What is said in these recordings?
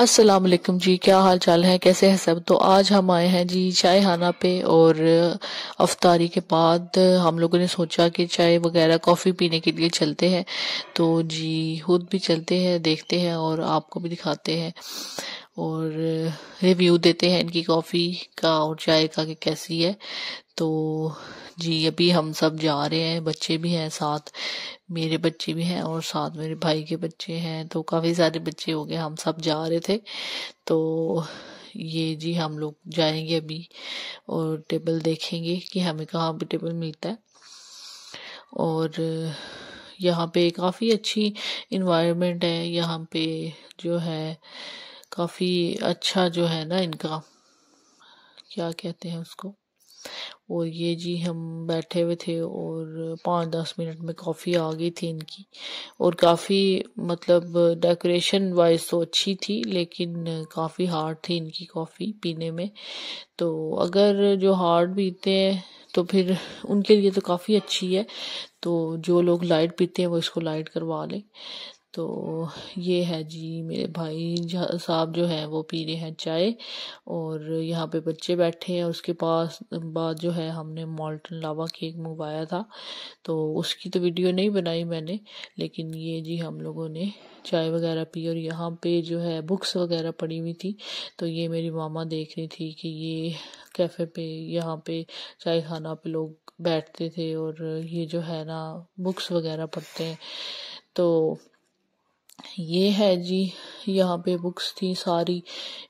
अस्सलाम वालेकुम जी क्या हाल चाल है कैसे हैं सब तो आज हम आए हैं जी चाय खाना पे और अफतारी के बाद हम लोगों ने सोचा कि चाय वगैरह कॉफ़ी पीने के लिए चलते हैं तो जी खुद भी चलते हैं देखते हैं और आपको भी दिखाते हैं और रिव्यू देते हैं इनकी कॉफ़ी का और चाय का कि कैसी है तो जी अभी हम सब जा रहे हैं बच्चे भी हैं साथ मेरे बच्चे भी हैं और साथ मेरे भाई के बच्चे हैं तो काफ़ी सारे बच्चे हो गए हम सब जा रहे थे तो ये जी हम लोग जाएंगे अभी और टेबल देखेंगे कि हमें कहाँ पर टेबल मिलता है और यहाँ पे काफ़ी अच्छी इन्वायरमेंट है यहाँ पे जो है काफ़ी अच्छा जो है ना इनका क्या कहते हैं उसको और ये जी हम बैठे हुए थे और पाँच दस मिनट में कॉफ़ी आ गई थी इनकी और काफ़ी मतलब डेकोरेशन वाइज तो अच्छी थी लेकिन काफ़ी हार्ड थी इनकी कॉफ़ी पीने में तो अगर जो हार्ड पीते हैं तो फिर उनके लिए तो काफ़ी अच्छी है तो जो लोग लाइट पीते हैं वो इसको लाइट करवा लें तो ये है जी मेरे भाई साहब जो हैं वो पी रहे हैं चाय और यहाँ पे बच्चे बैठे हैं उसके पास बाद जो है हमने मॉल्टन लावा केक मंगवाया था तो उसकी तो वीडियो नहीं बनाई मैंने लेकिन ये जी हम लोगों ने चाय वगैरह पी और यहाँ पे जो है बुक्स वगैरह पड़ी हुई थी तो ये मेरी मामा देख रही थी कि ये कैफ़े पे यहाँ पे चाय खाना पे लोग बैठते थे और ये जो है ना बुक्स वगैरह पढ़ते हैं तो ये है जी यहाँ पे बुक्स थी सारी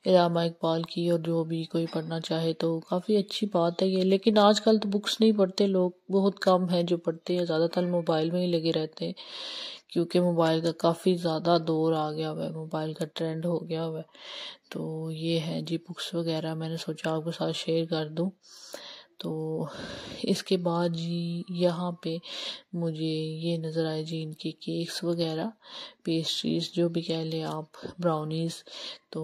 इलामा इकबाल की और जो भी कोई पढ़ना चाहे तो काफ़ी अच्छी बात है ये लेकिन आजकल तो बुक्स नहीं पढ़ते लोग बहुत कम हैं जो पढ़ते हैं ज़्यादातर मोबाइल में ही लगे रहते हैं क्योंकि मोबाइल का काफ़ी ज़्यादा दौर आ गया हुआ है मोबाइल का ट्रेंड हो गया हुआ है तो ये है जी बुक्स वगैरह मैंने सोचा आपके साथ शेयर कर दूँ तो इसके बाद जी यहाँ पे मुझे ये नज़र आए जी इनके केक्स वगैरह पेस्ट्रीज जो भी कह लें आप ब्राउनीज़ तो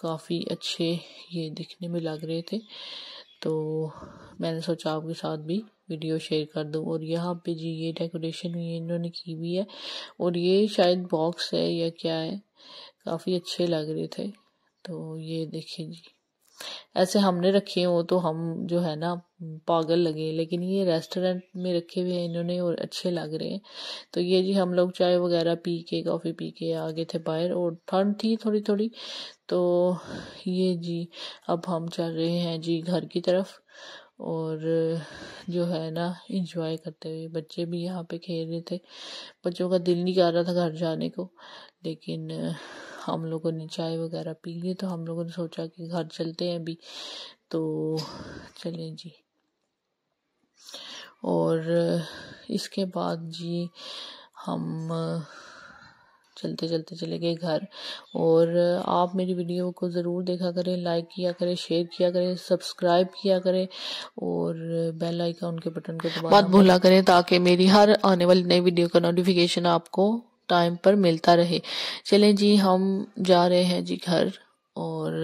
काफ़ी अच्छे ये दिखने में लग रहे थे तो मैंने सोचा आपके साथ भी वीडियो शेयर कर दूँ और यहाँ पे जी ये डेकोरेशन ये इन्होंने की हुई है और ये शायद बॉक्स है या क्या है काफ़ी अच्छे लग रहे थे तो ये देखिए जी ऐसे हमने रखे हो तो हम जो है ना पागल लगे लेकिन ये रेस्टोरेंट में रखे हुए हैं इन्होंने और अच्छे लग रहे हैं तो ये जी हम लोग चाय वगैरह पी के कॉफ़ी पी के आगे थे बाहर और ठंड थी थोड़ी थोड़ी तो ये जी अब हम चल रहे हैं जी घर की तरफ और जो है ना इंजॉय करते हुए बच्चे भी यहाँ पे खेल रहे थे बच्चों का दिल नहीं कर रहा था घर जाने को लेकिन हम लोगों ने चाय वगैरह पी ली तो हम लोगों ने सोचा कि घर चलते हैं अभी तो चलें जी और इसके बाद जी हम चलते चलते चले गए घर और आप मेरी वीडियो को ज़रूर देखा करें लाइक किया करें शेयर किया करें सब्सक्राइब किया करें और बेल आइकन के बटन को दबाना मत भूला करें ताकि मेरी हर आने वाली नई वीडियो का नोटिफिकेशन आपको टाइम पर मिलता रहे चलें जी हम जा रहे हैं जी घर और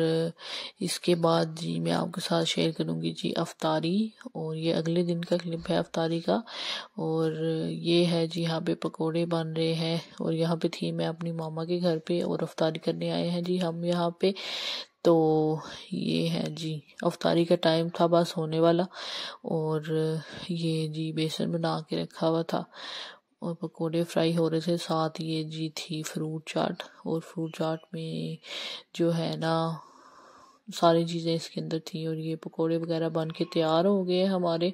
इसके बाद जी मैं आपके साथ शेयर करूंगी जी अफतारी और ये अगले दिन का क्लिप है अफतारी का और ये है जी यहाँ पे पकोड़े बन रहे हैं और यहाँ पे थी मैं अपनी मामा के घर पे और अफतारी करने आए हैं जी हम यहाँ पे तो ये है जी अफतारी का टाइम था बस होने वाला और ये जी बेसन बना के रखा हुआ था और पकोड़े फ्राई हो रहे थे साथ ये जी थी फ्रूट चाट और फ्रूट चाट में जो है ना सारी चीज़ें इसके अंदर थी और ये पकोड़े वगैरह बन के तैयार हो गए हमारे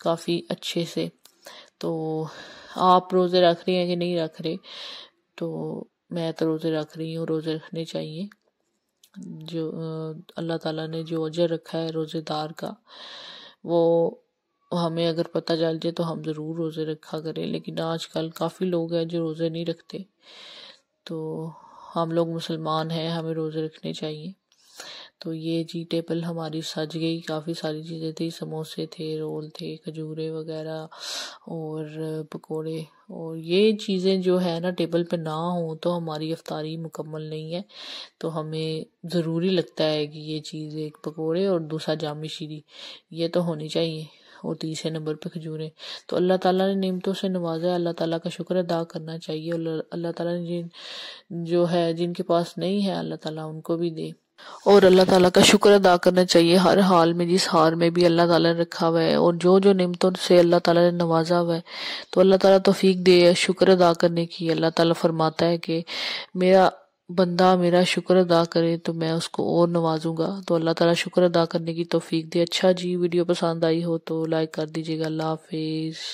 काफ़ी अच्छे से तो आप रोज़े रख रहे हैं कि नहीं रख रहे तो मैं तो रोज़े रख रही हूँ रोज़े रखने चाहिए जो अल्लाह ताला ने जो अजर रखा है रोज़ेदार का वो तो हमें अगर पता चल जाए तो हम ज़रूर रोज़े रखा करें लेकिन आजकल काफ़ी लोग हैं जो रोज़े नहीं रखते तो हम लोग मुसलमान हैं हमें रोज़े रखने चाहिए तो ये जी टेबल हमारी सज गई काफ़ी सारी चीज़ें थी समोसे थे रोल थे खजूरे वगैरह और पकोड़े और ये चीज़ें जो है ना टेबल पे ना हो तो हमारी अफ्तारी मुकम्मल नहीं है तो हमें ज़रूरी लगता है कि ये चीज़ एक पकोड़े और दूसरा जामी शीरी ये तो होनी चाहिए और तीसरे नंबर पर खजूरें तो अल्लाह ताला ने नियमतों से नवाजा अल्लाह ताला का शुक्र अदा करना चाहिए और अल्लाह ताला ने जिन जो है जिनके पास नहीं है अल्लाह ताला उनको भी दे और अल्लाह ताला का शुक्र अदा करना चाहिए हर हाल में जिस हार में भी अल्लाह ताला ने रखा हुआ है और जो जो निमतों से अल्लाह ताला ने नवाजा हुआ है तो अल्लाह ताला तोफीक दे शुक्र अदा करने की अल्लाह ताला फरमाता है कि मेरा बंदा मेरा शुक्र अदा करे तो मैं उसको और नवाजूंगा तो अल्लाह ताला शुक्र अदा करने की तोफीक दे अच्छा जी वीडियो पसंद आई हो तो लाइक कर दीजिएगा अल्लाह हाफिज़